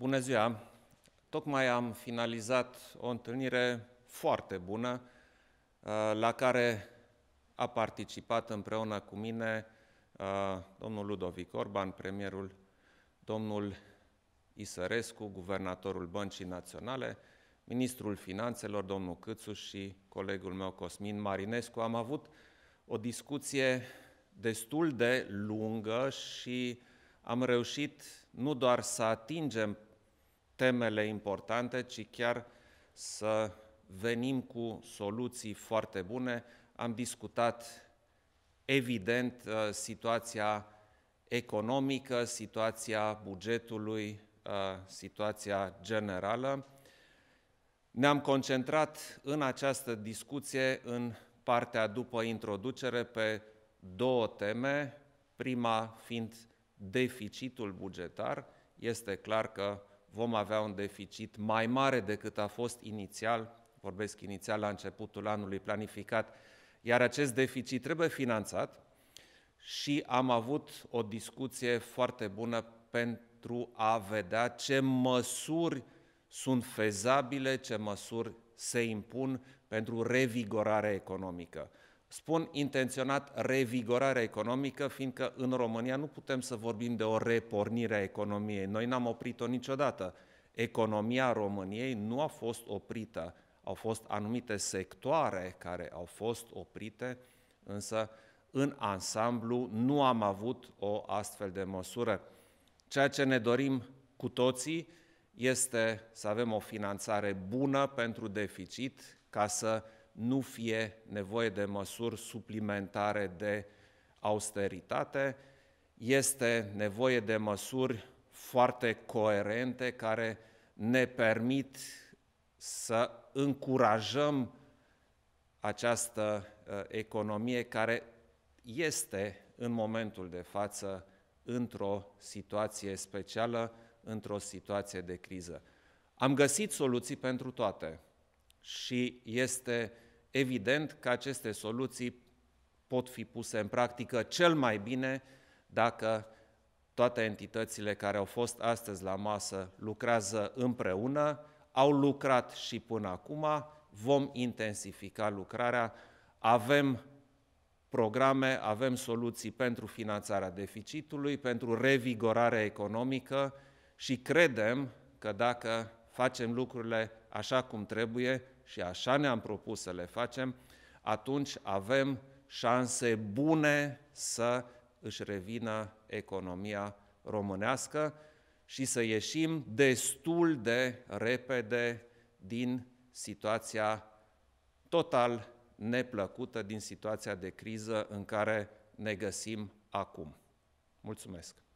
Bună ziua! Tocmai am finalizat o întâlnire foarte bună uh, la care a participat împreună cu mine uh, domnul Ludovic Orban, premierul, domnul Isărescu, guvernatorul Băncii Naționale, ministrul Finanțelor, domnul Câțu și colegul meu Cosmin Marinescu. Am avut o discuție destul de lungă și am reușit nu doar să atingem temele importante, ci chiar să venim cu soluții foarte bune. Am discutat, evident, uh, situația economică, situația bugetului, uh, situația generală. Ne-am concentrat în această discuție, în partea după introducere, pe două teme, prima fiind deficitul bugetar. Este clar că vom avea un deficit mai mare decât a fost inițial, vorbesc inițial la începutul anului planificat, iar acest deficit trebuie finanțat și am avut o discuție foarte bună pentru a vedea ce măsuri sunt fezabile, ce măsuri se impun pentru revigorare economică. Spun intenționat revigorarea economică, fiindcă în România nu putem să vorbim de o repornire a economiei. Noi n-am oprit-o niciodată. Economia României nu a fost oprită. Au fost anumite sectoare care au fost oprite, însă în ansamblu nu am avut o astfel de măsură. Ceea ce ne dorim cu toții este să avem o finanțare bună pentru deficit, ca să nu fie nevoie de măsuri suplimentare de austeritate, este nevoie de măsuri foarte coerente care ne permit să încurajăm această ă, economie care este în momentul de față într-o situație specială, într-o situație de criză. Am găsit soluții pentru toate și este evident că aceste soluții pot fi puse în practică cel mai bine dacă toate entitățile care au fost astăzi la masă lucrează împreună, au lucrat și până acum, vom intensifica lucrarea, avem programe, avem soluții pentru finanțarea deficitului, pentru revigorarea economică și credem că dacă facem lucrurile așa cum trebuie și așa ne-am propus să le facem, atunci avem șanse bune să își revină economia românească și să ieșim destul de repede din situația total neplăcută, din situația de criză în care ne găsim acum. Mulțumesc!